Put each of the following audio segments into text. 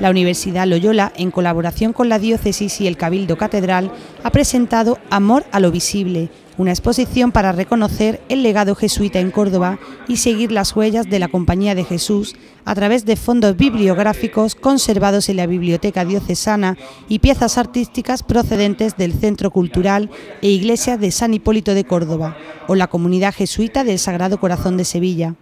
La Universidad Loyola, en colaboración con la diócesis y el Cabildo Catedral, ha presentado Amor a lo Visible, una exposición para reconocer el legado jesuita en Córdoba y seguir las huellas de la Compañía de Jesús a través de fondos bibliográficos conservados en la Biblioteca Diocesana y piezas artísticas procedentes del Centro Cultural e Iglesia de San Hipólito de Córdoba o la Comunidad Jesuita del Sagrado Corazón de Sevilla.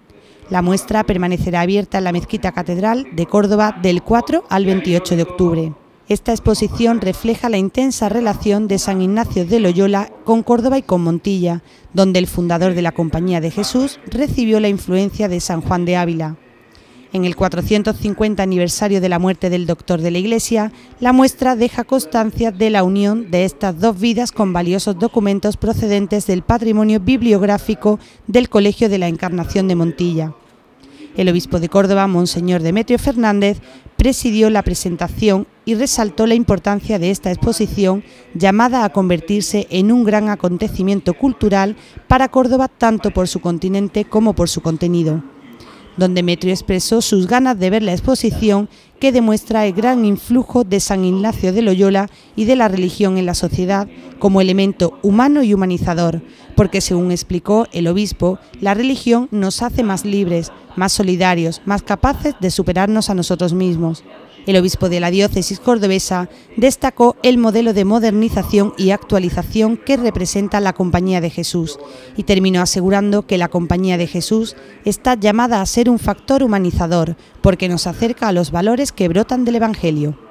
La muestra permanecerá abierta en la Mezquita Catedral de Córdoba del 4 al 28 de octubre. Esta exposición refleja la intensa relación de San Ignacio de Loyola con Córdoba y con Montilla, donde el fundador de la Compañía de Jesús recibió la influencia de San Juan de Ávila. En el 450 aniversario de la muerte del doctor de la Iglesia, la muestra deja constancia de la unión de estas dos vidas con valiosos documentos procedentes del patrimonio bibliográfico del Colegio de la Encarnación de Montilla. El obispo de Córdoba, Monseñor Demetrio Fernández, presidió la presentación y resaltó la importancia de esta exposición llamada a convertirse en un gran acontecimiento cultural para Córdoba tanto por su continente como por su contenido donde Metrio expresó sus ganas de ver la exposición que demuestra el gran influjo de San Ignacio de Loyola y de la religión en la sociedad como elemento humano y humanizador, porque según explicó el obispo, la religión nos hace más libres, más solidarios, más capaces de superarnos a nosotros mismos. El obispo de la diócesis cordobesa destacó el modelo de modernización y actualización que representa la Compañía de Jesús y terminó asegurando que la Compañía de Jesús está llamada a ser un factor humanizador porque nos acerca a los valores que brotan del Evangelio.